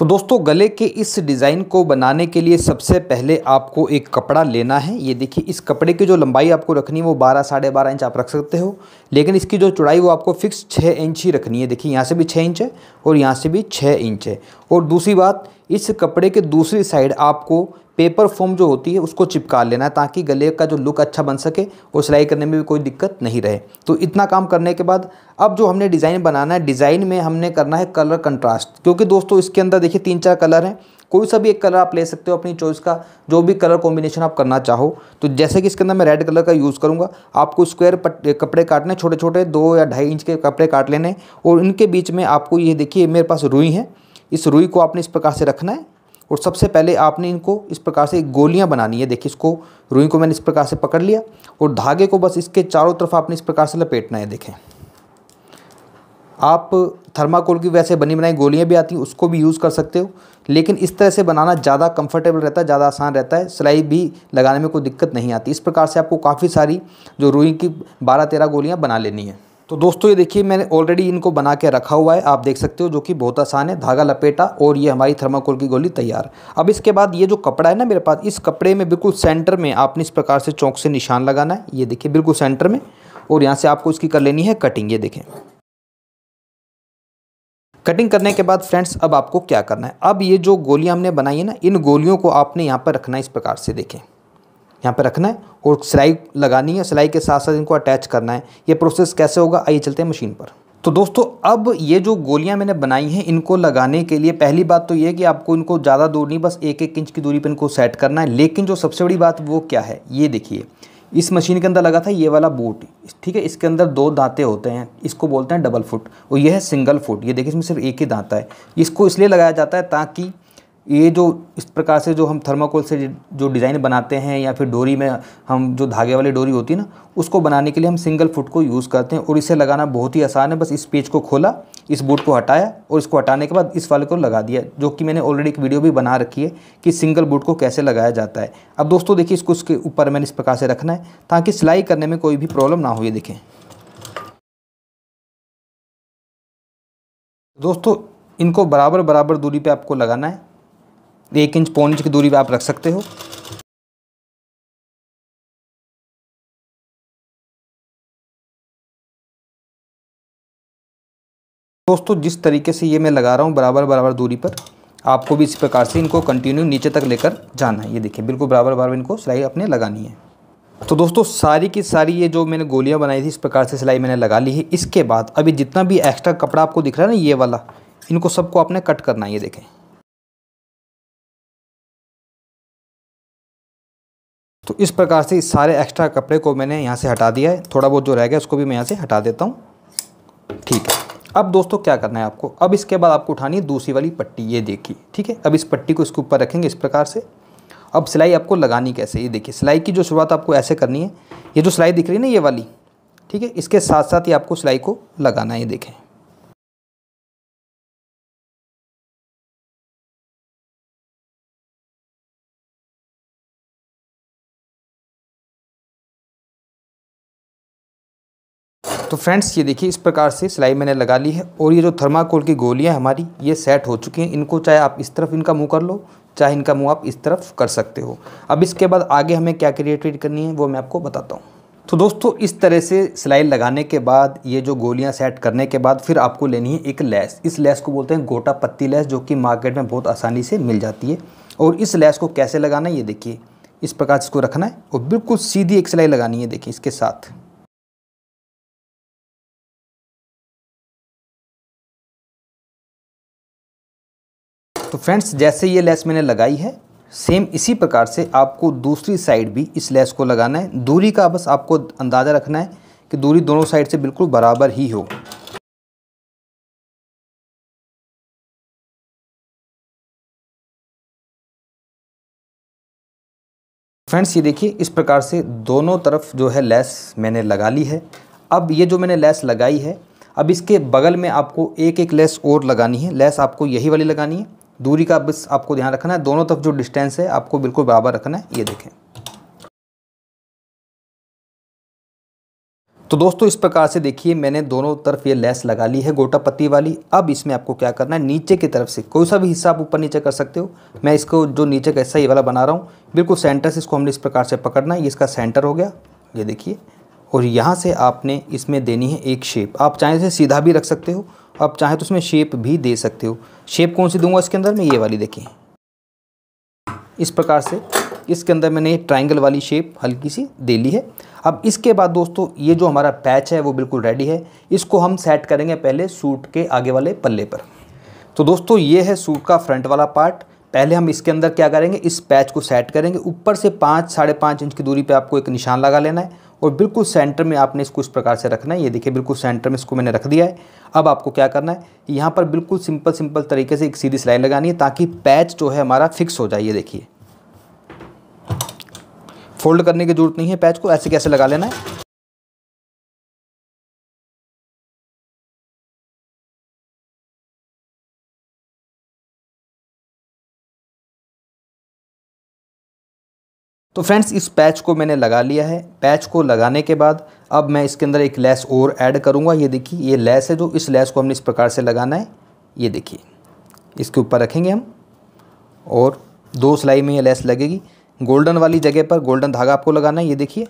तो दोस्तों गले के इस डिज़ाइन को बनाने के लिए सबसे पहले आपको एक कपड़ा लेना है ये देखिए इस कपड़े की जो लंबाई आपको रखनी है वो बारह साढ़े बारह इंच आप रख सकते हो लेकिन इसकी जो चौड़ाई वो आपको फिक्स छः इंच ही रखनी है देखिए यहाँ से भी छः इंच है और यहाँ से भी छः इंच है और दूसरी बात इस कपड़े के दूसरी साइड आपको पेपर फोम जो होती है उसको चिपका लेना है ताकि गले का जो लुक अच्छा बन सके और सिलाई करने में भी कोई दिक्कत नहीं रहे तो इतना काम करने के बाद अब जो हमने डिज़ाइन बनाना है डिज़ाइन में हमने करना है कलर कंट्रास्ट क्योंकि दोस्तों इसके अंदर देखिए तीन चार कलर हैं कोई सा भी एक कलर आप ले सकते हो अपनी चॉइस का जो भी कलर कॉम्बिनेशन आप करना चाहो तो जैसे कि इसके अंदर मैं रेड कलर का यूज़ करूँगा आपको स्क्वायर कपड़े काटने छोटे छोटे दो या ढाई इंच के कपड़े काट लेने और इनके बीच में आपको ये देखिए मेरे पास रुई है इस रुई को आपने इस प्रकार से रखना है और सबसे पहले आपने इनको इस प्रकार से गोलियां बनानी है देखिए इसको रुई को मैंने इस प्रकार से पकड़ लिया और धागे को बस इसके चारों तरफ आपने इस प्रकार से लपेटना है देखें आप थर्माकोल की वैसे बनी बनाई गोलियां भी आती हैं उसको भी यूज़ कर सकते हो लेकिन इस तरह से बनाना ज़्यादा कंफर्टेबल रहता है ज़्यादा आसान रहता है सिलाई भी लगाने में कोई दिक्कत नहीं आती इस प्रकार से आपको काफ़ी सारी जो रुई की बारह तेरह गोलियाँ बना लेनी है तो दोस्तों ये देखिए मैंने ऑलरेडी इनको बना के रखा हुआ है आप देख सकते हो जो कि बहुत आसान है धागा लपेटा और ये हमारी थर्माकोल की गोली तैयार अब इसके बाद ये जो कपड़ा है ना मेरे पास इस कपड़े में बिल्कुल सेंटर में आपने इस प्रकार से चौक से निशान लगाना है ये देखिए बिल्कुल सेंटर में और यहाँ से आपको इसकी कर लेनी है कटिंग ये देखें कटिंग करने के बाद फ्रेंड्स अब आपको क्या करना है अब ये जो गोलियाँ हमने बनाई है ना इन गोलियों को आपने यहाँ पर रखना है इस प्रकार से देखें यहाँ पे रखना है और सिलाई लगानी है सिलाई के साथ साथ इनको अटैच करना है ये प्रोसेस कैसे होगा आइए चलते हैं मशीन पर तो दोस्तों अब ये जो गोलियाँ मैंने बनाई हैं इनको लगाने के लिए पहली बात तो ये कि आपको इनको ज़्यादा दूर नहीं बस एक एक इंच की दूरी पर इनको सेट करना है लेकिन जो सबसे बड़ी बात वो क्या है ये देखिए इस मशीन के अंदर लगा था ये वाला बूट ठीक है इसके अंदर दो दांते होते हैं इसको बोलते हैं डबल फुट और यह है सिंगल फुट ये देखिए इसमें सिर्फ एक ही दांता है इसको इसलिए लगाया जाता है ताकि ये जो इस प्रकार से जो हम थर्माकोल से जो डिज़ाइन बनाते हैं या फिर डोरी में हम जो धागे वाली डोरी होती है ना उसको बनाने के लिए हम सिंगल फुट को यूज़ करते हैं और इसे लगाना बहुत ही आसान है बस इस पेज को खोला इस बोर्ड को हटाया और इसको हटाने के बाद इस वाले को लगा दिया जो कि मैंने ऑलरेडी एक वीडियो भी बना रखी है कि सिंगल बोर्ड को कैसे लगाया जाता है अब दोस्तों देखिए इसको उसके ऊपर मैंने इस प्रकार से रखना है ताकि सिलाई करने में कोई भी प्रॉब्लम ना हो ये देखें दोस्तों इनको बराबर बराबर दूरी पे आपको लगाना है एक इंच पौन इंच की दूरी पर आप रख सकते हो दोस्तों जिस तरीके से ये मैं लगा रहा हूँ बराबर बराबर दूरी पर आपको भी इसी प्रकार से इनको कंटिन्यू नीचे तक लेकर जाना है ये देखिए बिल्कुल बराबर बराबर इनको सिलाई अपने लगानी है तो दोस्तों सारी की सारी ये जो मैंने गोलियाँ बनाई थी इस प्रकार से सिलाई मैंने लगा ली है इसके बाद अभी जितना भी एक्स्ट्रा कपड़ा आपको दिख रहा है ना ये वाला इनको सबको आपने कट करना है ये देखें इस प्रकार से सारे एक्स्ट्रा कपड़े को मैंने यहाँ से हटा दिया है थोड़ा बहुत जो रह गया उसको भी मैं यहाँ से हटा देता हूँ ठीक है अब दोस्तों क्या करना है आपको अब इसके बाद आपको उठानी है दूसरी वाली पट्टी ये देखिए ठीक है अब इस पट्टी को इसके ऊपर रखेंगे इस प्रकार से अब सिलाई आपको लगानी कैसे ये देखिए सिलाई की जो शुरुआत आपको ऐसे करनी है ये जो सिलाई दिख रही है ना ये वाली ठीक है इसके साथ साथ ही आपको सिलाई को लगाना है ये देखें तो फ्रेंड्स ये देखिए इस प्रकार से सिलाई मैंने लगा ली है और ये जो थर्माकोल की गोलियाँ हमारी ये सेट हो चुकी हैं इनको चाहे आप इस तरफ इनका मुँह कर लो चाहे इनका मुँह आप इस तरफ कर सकते हो अब इसके बाद आगे हमें क्या क्रिएटेड करनी है वो मैं आपको बताता हूँ तो दोस्तों इस तरह से सिलाई लगाने के बाद ये जो गोलियां सेट करने के बाद फिर आपको लेनी है एक लैस इस लैस को बोलते हैं गोटा पत्ती लैस जो कि मार्केट में बहुत आसानी से मिल जाती है और इस लैस को कैसे लगाना है ये देखिए इस प्रकार इसको रखना है और बिल्कुल सीधी एक सिलाई लगानी है देखिए इसके साथ तो फ्रेंड्स जैसे ये लेस मैंने लगाई है सेम इसी प्रकार से आपको दूसरी साइड भी इस लेस को लगाना है दूरी का बस आपको अंदाज़ा रखना है कि दूरी दोनों साइड से बिल्कुल बराबर ही हो फ्रेंड्स ये देखिए इस प्रकार से दोनों तरफ जो है लेस मैंने लगा ली है अब ये जो मैंने लेस लगाई है अब इसके बगल में आपको एक एक लेस और लगानी है लेस आपको यही वाली लगानी है दूरी का बस आपको ध्यान रखना है दोनों तरफ जो डिस्टेंस है आपको बिल्कुल बराबर रखना है ये देखें तो दोस्तों इस प्रकार से देखिए मैंने दोनों तरफ ये लेस लगा ली है गोटा पत्ती वाली अब इसमें आपको क्या करना है नीचे की तरफ से कोई सा भी हिस्सा आप ऊपर नीचे कर सकते हो मैं इसको जो नीचे का हिस्सा ये वाला बना रहा हूँ बिल्कुल सेंटर से इसको हमने इस प्रकार से पकड़ना है ये इसका सेंटर हो गया ये देखिए और यहाँ से आपने इसमें देनी है एक शेप आप चाहे तो इसे सीधा भी रख सकते हो आप चाहे तो उसमें शेप भी दे सकते हो शेप कौन सी दूंगा इसके अंदर मैं ये वाली देखिए इस प्रकार से इसके अंदर मैंने ट्रायंगल वाली शेप हल्की सी दे ली है अब इसके बाद दोस्तों ये जो हमारा पैच है वो बिल्कुल रेडी है इसको हम सेट करेंगे पहले सूट के आगे वाले पल्ले पर तो दोस्तों ये है सूट का फ्रंट वाला पार्ट पहले हम इसके अंदर क्या करेंगे इस पैच को सेट करेंगे ऊपर से पाँच साढ़े पाँच इंच की दूरी पे आपको एक निशान लगा लेना है और बिल्कुल सेंटर में आपने इसको इस प्रकार से रखना है ये देखिए बिल्कुल सेंटर में इसको मैंने रख दिया है अब आपको क्या करना है यहाँ पर बिल्कुल सिंपल सिंपल तरीके से एक सीधी सिलाई लगानी है ताकि पैच जो है हमारा फिक्स हो जाए ये देखिए फोल्ड करने की जरूरत नहीं है पैच को ऐसे कैसे लगा लेना है तो फ्रेंड्स इस पैच को मैंने लगा लिया है पैच को लगाने के बाद अब मैं इसके अंदर एक लेस और ऐड करूँगा ये देखिए ये लेस है जो इस लेस को हमने इस प्रकार से लगाना है ये देखिए इसके ऊपर रखेंगे हम और दो सिलाई में ये लेस लगेगी गोल्डन वाली जगह पर गोल्डन धागा आपको लगाना है ये देखिए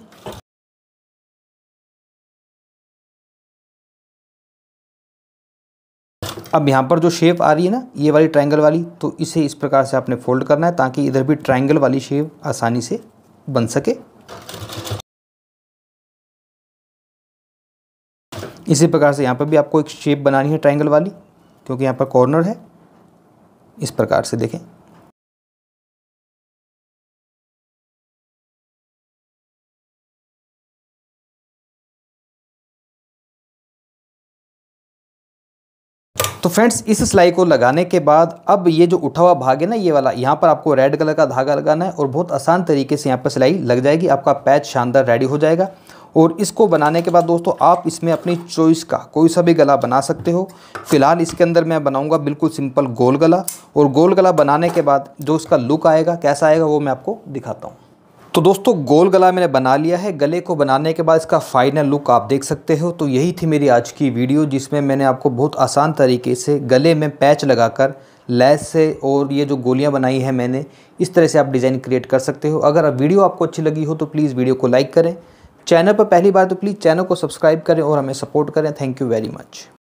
अब यहाँ पर जो शेप आ रही है ना ये वाली ट्रायंगल वाली तो इसे इस प्रकार से आपने फोल्ड करना है ताकि इधर भी ट्रायंगल वाली शेप आसानी से बन सके इसी प्रकार से यहाँ पर भी आपको एक शेप बनानी है ट्रायंगल वाली क्योंकि यहाँ पर कॉर्नर है इस प्रकार से देखें तो फ्रेंड्स इस सिलाई को लगाने के बाद अब ये जो उठा हुआ भाग है ना ये वाला यहाँ पर आपको रेड कलर का धागा लगाना है और बहुत आसान तरीके से यहाँ पर सिलाई लग जाएगी आपका पैच शानदार रेडी हो जाएगा और इसको बनाने के बाद दोस्तों आप इसमें अपनी चॉइस का कोई सा भी गला बना सकते हो फिलहाल इसके अंदर मैं बनाऊंगा बिल्कुल सिंपल गोल गला और गोल गला बनाने के बाद जो इसका लुक आएगा कैसा आएगा वो मैं आपको दिखाता हूँ तो दोस्तों गोल गला मैंने बना लिया है गले को बनाने के बाद इसका फाइनल लुक आप देख सकते हो तो यही थी मेरी आज की वीडियो जिसमें मैंने आपको बहुत आसान तरीके से गले में पैच लगाकर लैस से और ये जो गोलियां बनाई हैं मैंने इस तरह से आप डिज़ाइन क्रिएट कर सकते हो अगर वीडियो आपको अच्छी लगी हो तो प्लीज़ वीडियो को लाइक करें चैनल पर पहली बार तो प्लीज़ चैनल को सब्सक्राइब करें और हमें सपोर्ट करें थैंक यू वेरी मच